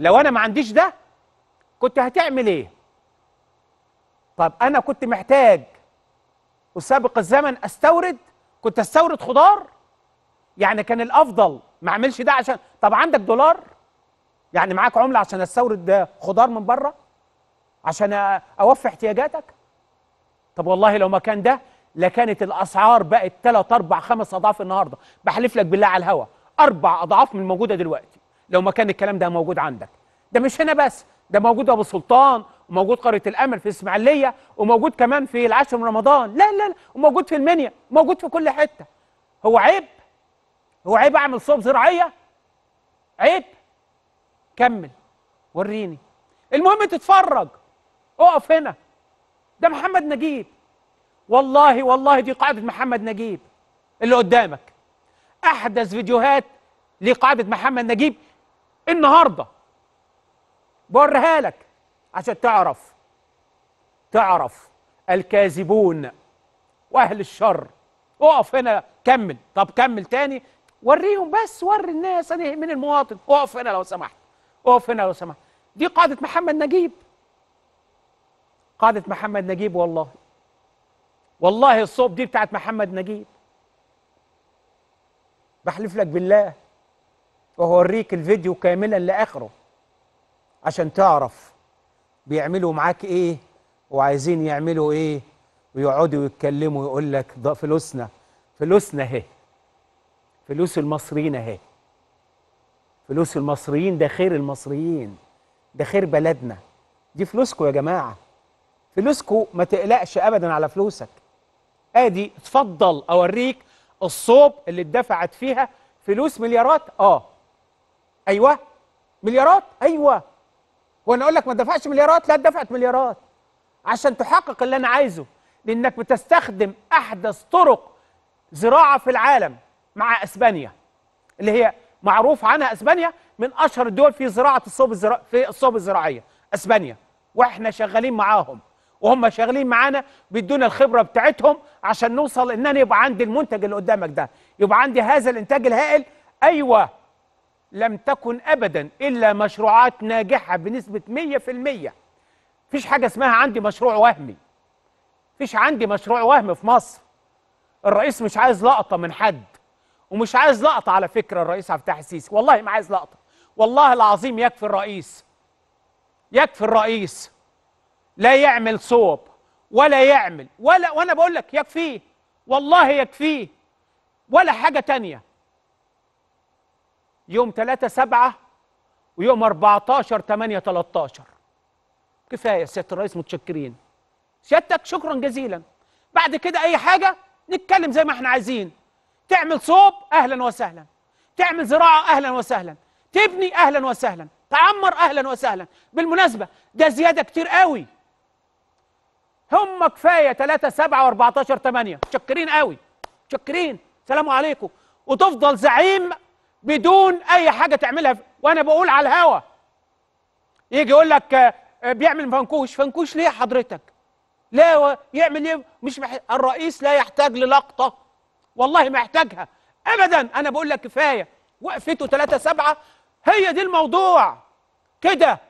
لو انا ما عنديش ده كنت هتعمل ايه طب انا كنت محتاج وسابق الزمن استورد كنت استورد خضار يعني كان الافضل ما اعملش ده عشان طب عندك دولار يعني معاك عمله عشان استورد خضار من بره عشان اوفي احتياجاتك طب والله لو ما كان ده لكانت الاسعار بقت 3 4 5 اضعاف النهارده بحلف لك بالله على الهوا اربع اضعاف من الموجوده دلوقتي لو ما كان الكلام ده موجود عندك ده مش هنا بس ده موجود ابو سلطان وموجود قريه الامل في الاسماعيليه وموجود كمان في العاشر من رمضان لا لا لا وموجود في المنيا موجود في كل حته هو عيب هو عيب اعمل صوب زراعيه عيب كمل وريني المهم تتفرج اقف هنا ده محمد نجيب والله والله دي قاعده محمد نجيب اللي قدامك احدث فيديوهات لقاعده محمد نجيب النهارده بوريها لك عشان تعرف تعرف الكاذبون واهل الشر اقف هنا كمل طب كمل تاني وريهم بس وري الناس انا من المواطن اقف هنا لو سمحت اقف هنا لو سمحت دي قاعده محمد نجيب قاعده محمد نجيب والله والله الصوب دي بتاعت محمد نجيب بحلف لك بالله وهوريك الفيديو كاملا لاخره عشان تعرف بيعملوا معاك ايه وعايزين يعملوا ايه ويقعدوا يتكلموا يقول لك ده فلوسنا فلوسنا اهي فلوس المصريين اهي فلوس المصريين ده خير المصريين ده خير بلدنا دي فلوسكم يا جماعه فلوسكم ما تقلقش ابدا على فلوسك ادي اتفضل اوريك الصوب اللي اتدفعت فيها فلوس مليارات اه ايوه مليارات ايوه وانا اقول لك ما دفعش مليارات لا دفعت مليارات عشان تحقق اللي انا عايزه لانك بتستخدم احدث طرق زراعه في العالم مع اسبانيا اللي هي معروف عنها اسبانيا من اشهر الدول في زراعه الصوب الزرا... في الصوب الزراعيه اسبانيا واحنا شغالين معاهم وهم شغالين معانا بيدونا الخبره بتاعتهم عشان نوصل ان انا يبقى عندي المنتج اللي قدامك ده يبقى عندي هذا الانتاج الهائل ايوه لم تكن أبدا إلا مشروعات ناجحة بنسبة 100% مفيش حاجة اسمها عندي مشروع وهمي مفيش عندي مشروع وهمي في مصر الرئيس مش عايز لقطة من حد ومش عايز لقطة على فكرة الرئيس عبد الفتاح السيسي والله ما عايز لقطة والله العظيم يكفي الرئيس يكفي الرئيس لا يعمل صوب ولا يعمل ولا وانا بقول لك يكفيه والله يكفيه ولا حاجة تانية يوم 3 7 ويوم 14 8 13 كفايه سياده الرئيس متشكرين سيادتك شكرا جزيلا بعد كده اي حاجه نتكلم زي ما احنا عايزين تعمل صوب اهلا وسهلا تعمل زراعه اهلا وسهلا تبني اهلا وسهلا تعمر اهلا وسهلا بالمناسبه ده زياده كتير قوي هم كفايه 3 7 و14 8 متشكرين قوي متشكرين سلام عليكم وتفضل زعيم بدون اي حاجه تعملها وانا بقول على الهوا يجي يقول لك آه، آه، بيعمل فنكوش فنكوش ليه حضرتك لا يعمل ايه مش مح... الرئيس لا يحتاج للقطه والله ما يحتاجها ابدا انا بقول لك كفايه وقفته ثلاثة سبعة هي دي الموضوع كده